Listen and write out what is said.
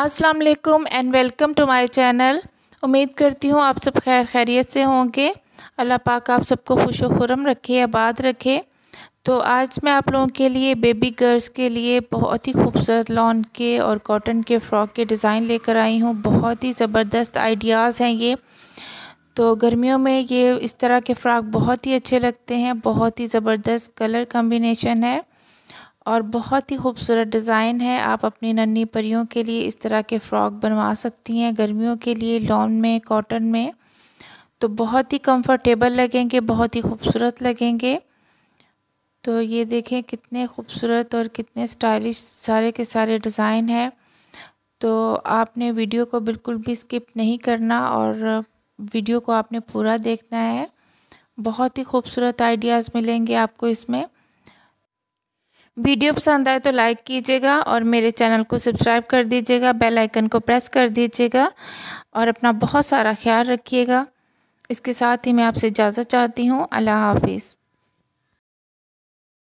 अस्सलाम वालेकुम and welcome to my channel उम्मीद करती हूँ आप सब खैर खैरियत से होंगे अल्लाह पाक आप सबको खुश खुरम रखे आबाद रखे तो आज मैं आप लोगों के लिए बेबी गर्ल्स के लिए बहुत ही खूबसूरत लॉन के और कॉटन के फ़्रॉक के डिज़ाइन लेकर आई हूँ बहुत ही ज़बरदस्त आइडियाज़ हैं ये तो गर्मियों में ये इस तरह के फ़्राक बहुत ही अच्छे लगते हैं बहुत ही ज़बरदस्त कलर कम्बिनेशन है और बहुत ही खूबसूरत डिज़ाइन है आप अपनी नन्ही परियों के लिए इस तरह के फ़्रॉक बनवा सकती हैं गर्मियों के लिए लॉन में कॉटन में तो बहुत ही कंफर्टेबल लगेंगे बहुत ही खूबसूरत लगेंगे तो ये देखें कितने खूबसूरत और कितने स्टाइलिश सारे के सारे डिज़ाइन है तो आपने वीडियो को बिल्कुल भी स्किप नहीं करना और वीडियो को आपने पूरा देखना है बहुत ही खूबसूरत आइडियाज़ मिलेंगे आपको इसमें वीडियो पसंद आए तो लाइक कीजिएगा और मेरे चैनल को सब्सक्राइब कर दीजिएगा बेल आइकन को प्रेस कर दीजिएगा और अपना बहुत सारा ख्याल रखिएगा इसके साथ ही मैं आपसे इजाज़त चाहती हूँ अल्लाह हाफिज़